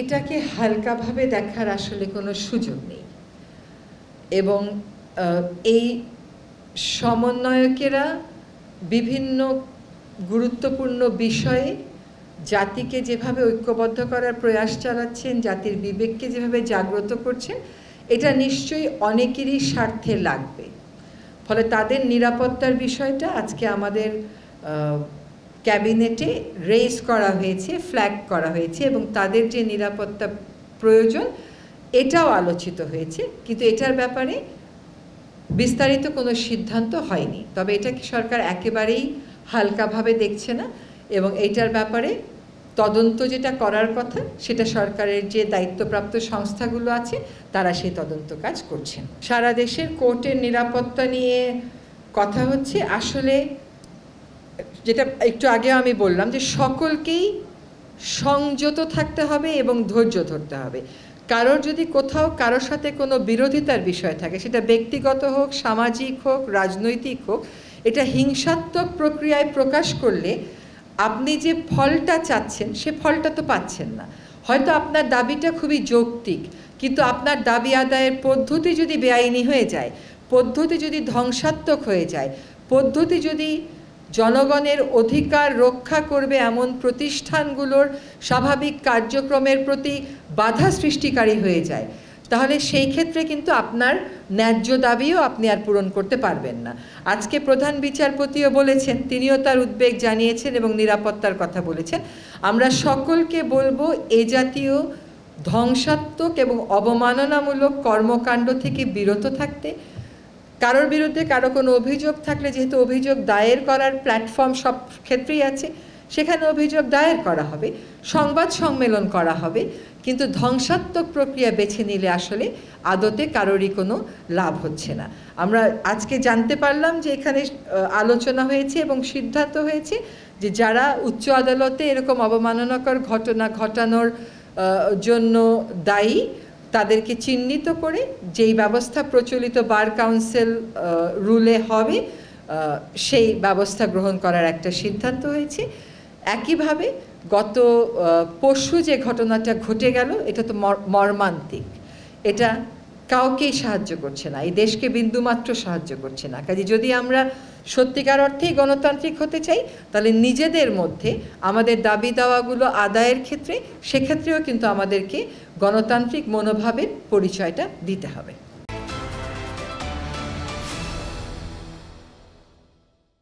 এটাকে হালকাভাবে দেখার আসলে কোনো সুযোগ নেই এবং এই সমন্বয়কেরা বিভিন্ন গুরুত্বপূর্ণ বিষয়ে জাতিকে যেভাবে ঐক্যবদ্ধ করার প্রয়াস চালাচ্ছেন জাতির বিবেককে যেভাবে জাগ্রত করছেন এটা নিশ্চয়ই অনেকেরই স্বার্থে লাগবে ফলে তাদের নিরাপত্তার বিষয়টা আজকে আমাদের ক্যাবিনেটে রেজ করা হয়েছে ফ্ল্যাগ করা হয়েছে এবং তাদের যে নিরাপত্তা প্রয়োজন এটাও আলোচিত হয়েছে কিন্তু এটার ব্যাপারে বিস্তারিত কোনো সিদ্ধান্ত হয়নি তবে এটা কি সরকার একেবারেই হালকাভাবে দেখছে না এবং এটার ব্যাপারে তদন্ত যেটা করার কথা সেটা সরকারের যে দায়িত্বপ্রাপ্ত সংস্থাগুলো আছে তারা সেই তদন্ত কাজ করছেন সারা দেশের কোর্টের নিরাপত্তা নিয়ে কথা হচ্ছে আসলে যেটা একটু আগে আমি বললাম যে সকলকেই সংযত থাকতে হবে এবং ধৈর্য ধরতে হবে কারোর যদি কোথাও কারোর সাথে কোনো বিরোধিতার বিষয় থাকে সেটা ব্যক্তিগত হোক সামাজিক হোক রাজনৈতিক হোক এটা হিংসাত্মক প্রক্রিয়ায় প্রকাশ করলে আপনি যে ফলটা চাচ্ছেন সে ফলটা তো পাচ্ছেন না হয়তো আপনার দাবিটা খুবই যৌক্তিক কিন্তু আপনার দাবি আদায়ের পদ্ধতি যদি বেআইনি হয়ে যায় পদ্ধতি যদি ধ্বংসাত্মক হয়ে যায় পদ্ধতি যদি জনগণের অধিকার রক্ষা করবে এমন প্রতিষ্ঠানগুলোর স্বাভাবিক কার্যক্রমের প্রতি বাধা সৃষ্টিকারী হয়ে যায় তাহলে সেই ক্ষেত্রে কিন্তু আপনার ন্যায্য দাবিও আপনি আর পূরণ করতে পারবেন না আজকে প্রধান বিচারপতিও বলেছেন তিনিও তার উদ্বেগ জানিয়েছেন এবং নিরাপত্তার কথা বলেছেন আমরা সকলকে বলবো এ জাতীয় ধ্বংসাত্মক এবং অবমাননামূলক কর্মকাণ্ড থেকে বিরত থাকতে কারোর বিরুদ্ধে কারো কোনো অভিযোগ থাকলে যেহেতু অভিযোগ দায়ের করার প্ল্যাটফর্ম সব ক্ষেত্রেই আছে সেখানে অভিযোগ দায়ের করা হবে সংবাদ সম্মেলন করা হবে কিন্তু ধ্বংসাত্মক প্রক্রিয়া বেছে নিলে আসলে আদতে কারোরই কোনো লাভ হচ্ছে না আমরা আজকে জানতে পারলাম যে এখানে আলোচনা হয়েছে এবং সিদ্ধান্ত হয়েছে যে যারা উচ্চ আদালতে এরকম অবমাননাকর ঘটনা ঘটানোর জন্য দায়ী তাদেরকে চিহ্নিত করে যেই ব্যবস্থা প্রচলিত বার কাউন্সিল রুলে হবে সেই ব্যবস্থা গ্রহণ করার একটা সিদ্ধান্ত হয়েছে একইভাবে গত পশু যে ঘটনাটা ঘটে গেল এটা তো মর্মান্তিক এটা কাউকেই সাহায্য করছে না এই দেশকে বিন্দুমাত্র সাহায্য করছে না কাজে যদি আমরা সত্যিকার অর্থেই গণতান্ত্রিক হতে চাই তাহলে নিজেদের মধ্যে আমাদের দাবি দাওয়াগুলো আদায়ের ক্ষেত্রে সেক্ষেত্রেও কিন্তু আমাদেরকে গণতান্ত্রিক মনোভাবের পরিচয়টা দিতে হবে